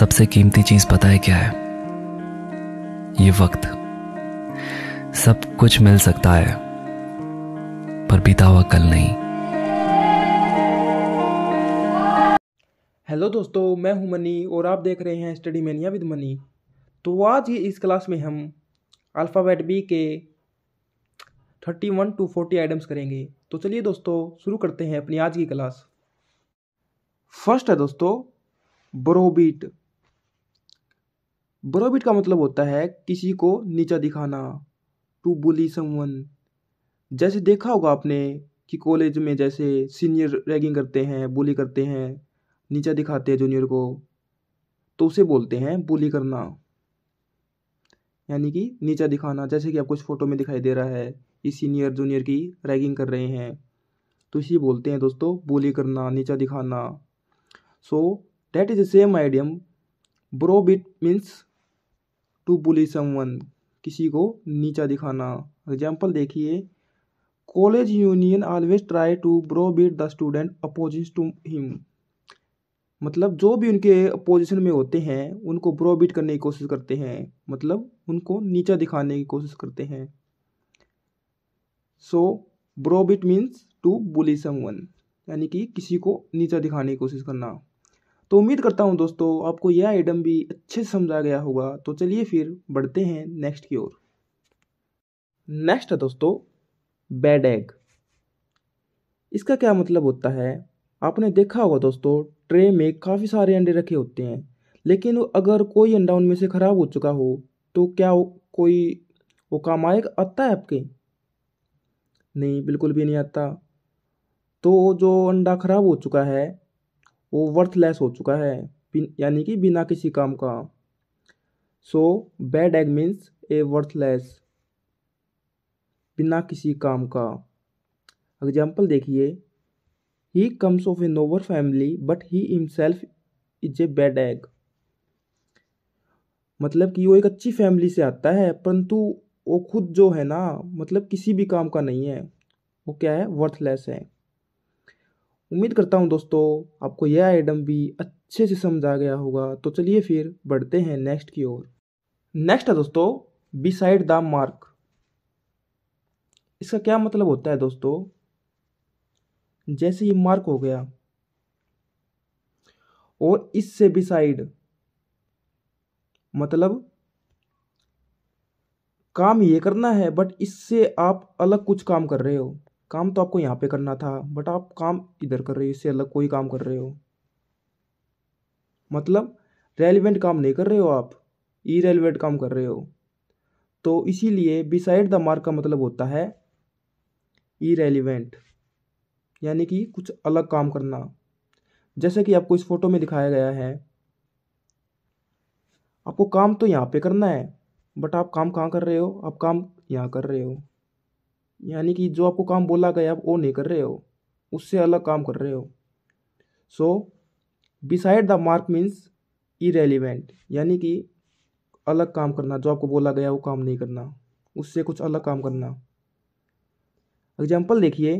सबसे कीमती चीज पता है क्या है ये वक्त सब कुछ मिल सकता है पर बीता हुआ कल नहीं हेलो दोस्तों मैं हूं मनी और आप देख रहे हैं स्टडी मैनिया विद मनी तो आज ही इस क्लास में हम अल्फ़ाबेट बी के thirty one two forty items करेंगे तो चलिए दोस्तों शुरू करते हैं अपनी आज की क्लास फर्स्ट है दोस्तों ब्रोबीट ब्रोबिट का मतलब होता है किसी को नीचा दिखाना टू बुली समवन जैसे देखा होगा आपने कि कॉलेज में जैसे सीनियर रैगिंग करते हैं बुली करते हैं नीचा दिखाते हैं जूनियर को तो उसे बोलते हैं बुली करना यानी कि नीचा दिखाना जैसे कि आपको इस फोटो में दिखाई दे रहा है ये सीनियर जूनियर की रैगिंग कर रहे हैं तो इसी बोलते हैं दोस्तों बोली करना नीचा दिखाना so that is the same idiom browbeat means to bully someone किसी को नीचा दिखाना एग्जाम्पल देखिए college union always try to browbeat the student opposite to him मतलब जो भी उनके अपोजिशन में होते हैं उनको ब्रो बीट करने की कोशिश करते हैं मतलब उनको नीचा दिखाने की कोशिश करते हैं so browbeat means to bully someone यानी कि किसी को नीचा दिखाने की कोशिश करना तो उम्मीद करता हूँ दोस्तों आपको यह आइटम भी अच्छे से समझा गया होगा तो चलिए फिर बढ़ते हैं नेक्स्ट की ओर नेक्स्ट है दोस्तों बेड एग इसका क्या मतलब होता है आपने देखा होगा दोस्तों ट्रे में काफ़ी सारे अंडे रखे होते हैं लेकिन अगर कोई अंडा उनमें से ख़राब हो चुका हो तो क्या वो कोई वो काम आए आता है आपके नहीं बिल्कुल भी नहीं आता तो जो अंडा ख़राब हो चुका है वो वर्थलेस हो चुका है यानी कि बिना किसी काम का so bad egg means a worthless बिना किसी काम का एग्जाम्पल देखिए he comes of a noble family but he himself is a bad egg मतलब कि वो एक अच्छी फैमिली से आता है परंतु वो खुद जो है ना मतलब किसी भी काम का नहीं है वो क्या है वर्थलेस है उम्मीद करता हूँ दोस्तों आपको यह आइटम भी अच्छे से समझ आ गया होगा तो चलिए फिर बढ़ते हैं नेक्स्ट की ओर नेक्स्ट है दोस्तों बिसाइड द मार्क इसका क्या मतलब होता है दोस्तों जैसे ये मार्क हो गया और इससे बिसाइड मतलब काम ये करना है बट इससे आप अलग कुछ काम कर रहे हो काम तो आपको यहाँ पे करना था बट आप काम इधर कर रहे हो इससे अलग कोई काम कर रहे हो मतलब रेलिवेंट काम नहीं कर रहे हो आप ई रेलिवेंट काम कर रहे हो तो इसीलिए बिसाइड द मार्क का मतलब होता है ई रेलिवेंट यानी कि कुछ अलग काम करना जैसे कि आपको इस फोटो में दिखाया गया है आपको काम तो यहाँ पे करना है बट आप काम कहाँ कर रहे हो आप काम यहाँ कर रहे हो यानी कि जो आपको काम बोला गया आप वो नहीं कर रहे हो उससे अलग काम कर रहे हो so beside the mark means irrelevant यानी कि अलग काम करना जो आपको बोला गया वो काम नहीं करना उससे कुछ अलग काम करना एग्जाम्पल देखिए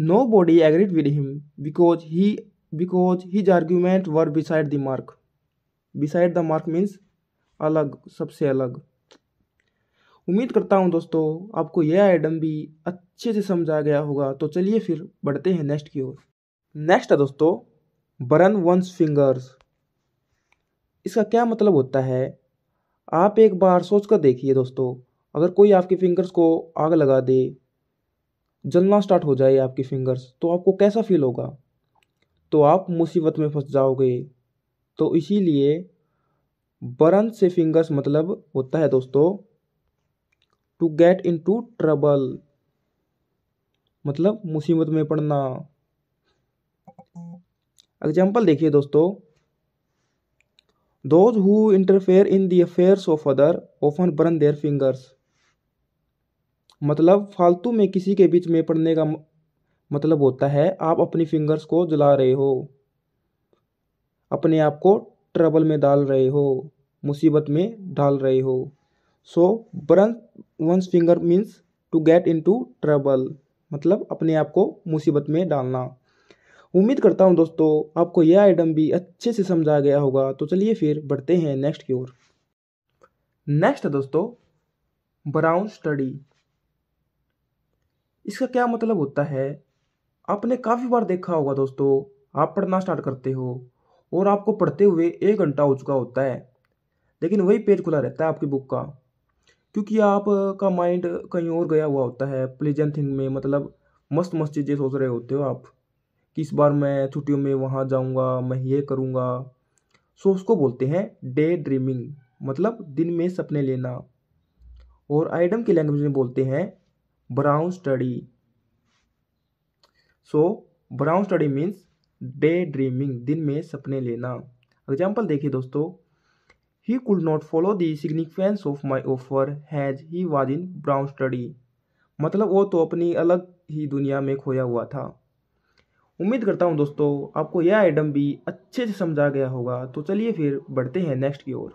nobody agreed with him because he because his argument were beside the mark beside the mark means अलग सबसे अलग उम्मीद करता हूँ दोस्तों आपको यह आइटम भी अच्छे से समझा गया होगा तो चलिए फिर बढ़ते हैं नेक्स्ट की ओर नेक्स्ट है दोस्तों बरन वंस फिंगर्स इसका क्या मतलब होता है आप एक बार सोच कर देखिए दोस्तों अगर कोई आपके फिंगर्स को आग लगा दे जलना स्टार्ट हो जाए आपकी फिंगर्स तो आपको कैसा फील होगा तो आप मुसीबत में फंस जाओगे तो इसीलिए बरन से फिंगर्स मतलब होता है दोस्तों to get into trouble मतलब मुसीबत में पड़ना एग्जाम्पल देखिए दोस्तों those who interfere in the of other often burn their fingers मतलब फालतू में किसी के बीच में पड़ने का मतलब होता है आप अपनी फिंगर्स को जला रहे हो अपने आप को ट्रबल में डाल रहे हो मुसीबत में डाल रहे हो so burn one's finger means to get into trouble मतलब अपने आप को मुसीबत में डालना उम्मीद करता हूँ दोस्तों आपको यह आइटम भी अच्छे से समझा गया होगा तो चलिए फिर बढ़ते हैं नेक्स्ट की ओर नेक्स्ट दोस्तों ब्राउन स्टडी इसका क्या मतलब होता है आपने काफ़ी बार देखा होगा दोस्तों आप पढ़ना स्टार्ट करते हो और आपको पढ़ते हुए एक घंटा हो चुका होता है लेकिन वही पेज खुला रहता है आपकी बुक का क्योंकि आप का माइंड कहीं और गया हुआ होता है प्लेजेंट थिंग में मतलब मस्त मस्त चीज़ें सोच रहे होते हो आप कि इस बार मैं छुट्टियों में वहाँ जाऊँगा मैं ये करूँगा सो उसको बोलते हैं डे ड्रीमिंग मतलब दिन में सपने लेना और आइडम की लैंग्वेज में बोलते हैं brown study so brown study means day dreaming दिन में सपने लेना एग्जाम्पल देखिए दोस्तों He could not follow the significance of my offer as he was in brown study. मतलब वो तो अपनी अलग ही दुनिया में खोया हुआ था उम्मीद करता हूँ दोस्तों आपको यह आइटम भी अच्छे से समझा गया होगा तो चलिए फिर बढ़ते हैं नेक्स्ट की ओर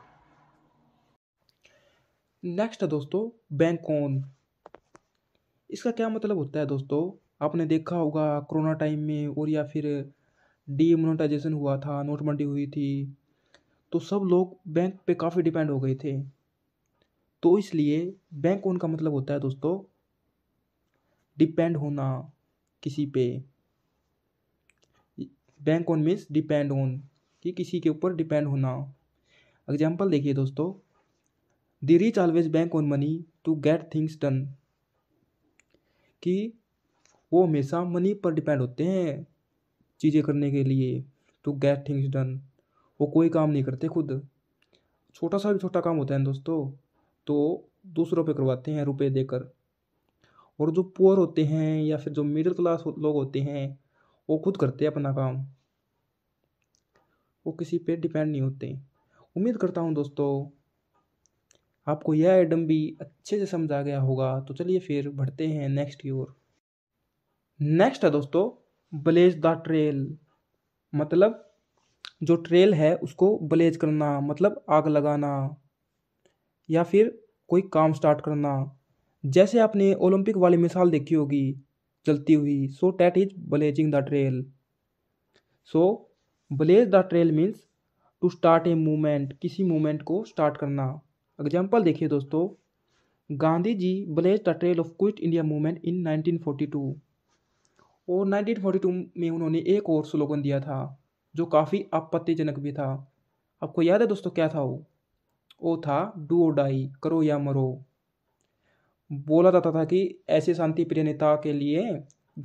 नेक्स्ट है दोस्तों बैंक ऑन इसका क्या मतलब होता है दोस्तों आपने देखा होगा कोरोना टाइम में और या फिर डीमोनेटाइजेशन हुआ था नोटबंदी हुई थी तो सब लोग बैंक पे काफ़ी डिपेंड हो गए थे तो इसलिए बैंक उनका मतलब होता है दोस्तों डिपेंड होना किसी पे bank on means depend on कि किसी के ऊपर डिपेंड होना एग्जाम्पल देखिए दोस्तों the rich always bank on money to get things done कि वो हमेशा मनी पर डिपेंड होते हैं चीज़ें करने के लिए टू गेट थिंग्स डन वो कोई काम नहीं करते खुद छोटा सा भी छोटा काम होता है दोस्तों तो दूसरों पे करवाते हैं रुपए देकर और जो पुअर होते हैं या फिर जो मिडिल क्लास लोग होते हैं वो खुद करते हैं अपना काम वो किसी पे डिपेंड नहीं होते उम्मीद करता हूँ दोस्तों आपको यह आइटम भी अच्छे से समझा गया होगा तो चलिए फिर बढ़ते हैं नेक्स्ट की ओर नेक्स्ट है दोस्तों ब्लेज द ट्रेल मतलब जो ट्रेल है उसको ब्लेज करना मतलब आग लगाना या फिर कोई काम स्टार्ट करना जैसे आपने ओलंपिक वाली मिसाल देखी होगी चलती हुई so that is blazing the trail so blaze the trail means to start a movement किसी मूवमेंट को स्टार्ट करना एग्जाम्पल देखिए दोस्तों Gandhi ji blaze the trail of quit India movement in 1942 और 1942 में उन्होंने एक और स्लोगन दिया था जो काफ़ी आपत्तिजनक भी था आपको याद है दोस्तों क्या था वो वो था डू ओ डाई करो या मरो बोला जाता था, कि ऐसे शांति प्रिय नेता के लिए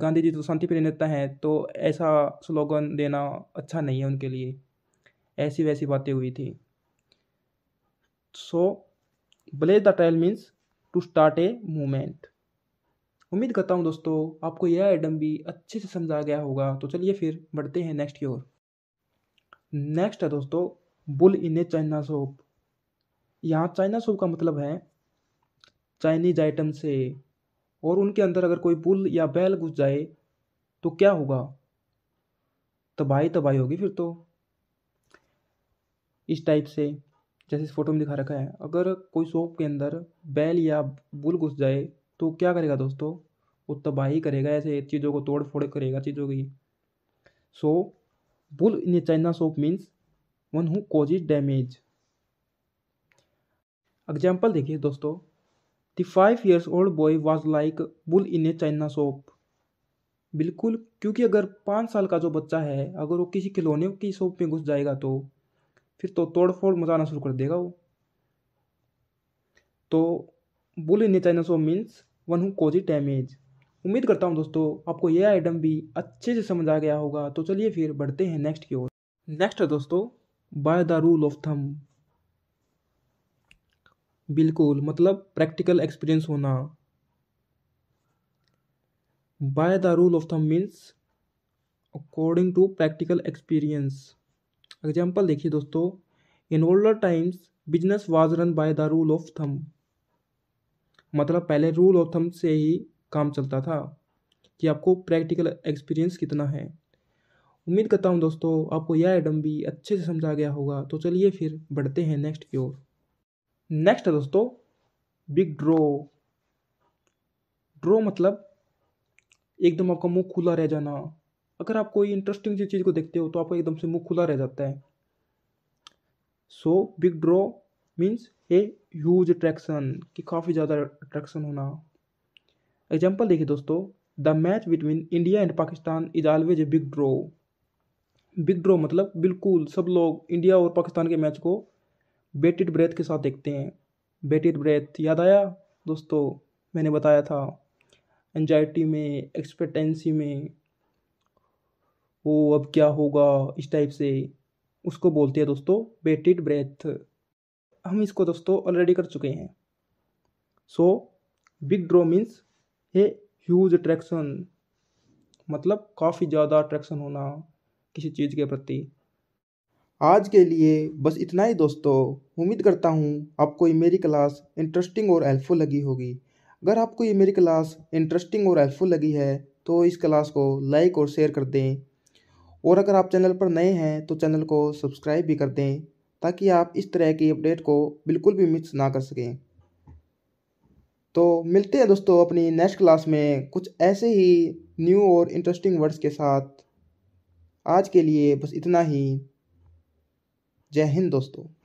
गांधी जी तो शांति प्रिय नेता हैं तो ऐसा स्लोगन देना अच्छा नहीं है उनके लिए ऐसी वैसी बातें हुई थी so blaze the trial means to start a movement उम्मीद करता हूँ दोस्तों आपको यह आइटम भी अच्छे से समझा गया होगा तो चलिए फिर बढ़ते हैं नेक्स्ट की ओर नेक्स्ट है दोस्तों bull in a china shop यहाँ चाइना शॉप का मतलब है चाइनीज आइटम से और उनके अंदर अगर कोई बुल या बैल घुस जाए तो क्या होगा तबाही तबाही होगी फिर तो इस टाइप से जैसे इस फोटो में दिखा रखा है अगर कोई शॉप के अंदर बैल या बुल घुस जाए तो क्या करेगा दोस्तों वो तबाही करेगा ऐसे चीज़ों को तोड़ फोड़ करेगा चीज़ों की so Bull in a china shop means one who causes damage. Example देखिए दोस्तों the five years old boy was like bull in a china shop बिल्कुल क्योंकि अगर पाँच साल का जो बच्चा है अगर वो किसी खिलौने की शॉप में घुस जाएगा तो फिर तो तोड़ फोड़ मचाना शुरू कर देगा वो तो bull in a china shop means one who causes damage उम्मीद करता हूँ दोस्तों आपको यह आइटम भी अच्छे से समझ आ गया होगा तो चलिए फिर बढ़ते हैं नेक्स्ट की ओर नेक्स्ट है दोस्तों bye the rule of thumb बिल्कुल मतलब प्रैक्टिकल एक्सपीरियंस होना by the rule of thumb means according to practical experience example देखिए दोस्तों in older times business was run by the rule of thumb मतलब पहले रूल ऑफ थम से ही काम चलता था कि आपको प्रैक्टिकल एक्सपीरियंस कितना है उम्मीद करता हूँ दोस्तों आपको यह आइटम भी अच्छे से समझा गया होगा तो चलिए फिर बढ़ते हैं नेक्स्ट की ओर नेक्स्ट है दोस्तों बिग ड्रो ड्रो मतलब एकदम आपका मुंह खुला रह जाना अगर आप कोई इंटरेस्टिंग सी चीज़ को देखते हो तो आपका एकदम से मुंह खुला रह जाता है so big draw means a huge attraction कि काफ़ी ज़्यादा अट्रैक्शन होना एग्जाम्पल देखिए दोस्तों the match between India and Pakistan is always a big draw big draw मतलब बिल्कुल सब लोग इंडिया और पाकिस्तान के मैच को बेटेड ब्रेथ के साथ देखते हैं बेटेड ब्रेथ याद आया दोस्तों मैंने बताया था एनजाइटी में एक्सपेक्टेंसी में वो अब क्या होगा इस टाइप से उसको बोलते हैं दोस्तों बेटेड ब्रेथ हम इसको दोस्तों ऑलरेडी कर चुके हैं सो बिग ड्रो मीन्स ये ह्यूज अट्रैक्शन मतलब काफ़ी ज़्यादा अट्रैक्शन होना किसी चीज़ के प्रति आज के लिए बस इतना ही दोस्तों उम्मीद करता हूँ आपको ये मेरी क्लास इंटरेस्टिंग और हेल्पफुल लगी होगी अगर आपको ये मेरी क्लास इंटरेस्टिंग और हेल्पफुल लगी है तो इस क्लास को लाइक और शेयर कर दें और अगर आप चैनल पर नए हैं तो चैनल को सब्सक्राइब भी कर दें ताकि आप इस तरह की अपडेट को बिल्कुल भी मिस ना कर सकें तो मिलते हैं दोस्तों अपनी नेक्स्ट क्लास में कुछ ऐसे ही न्यू और इंटरेस्टिंग वर्ड्स के साथ आज के लिए बस इतना ही जय हिंद दोस्तों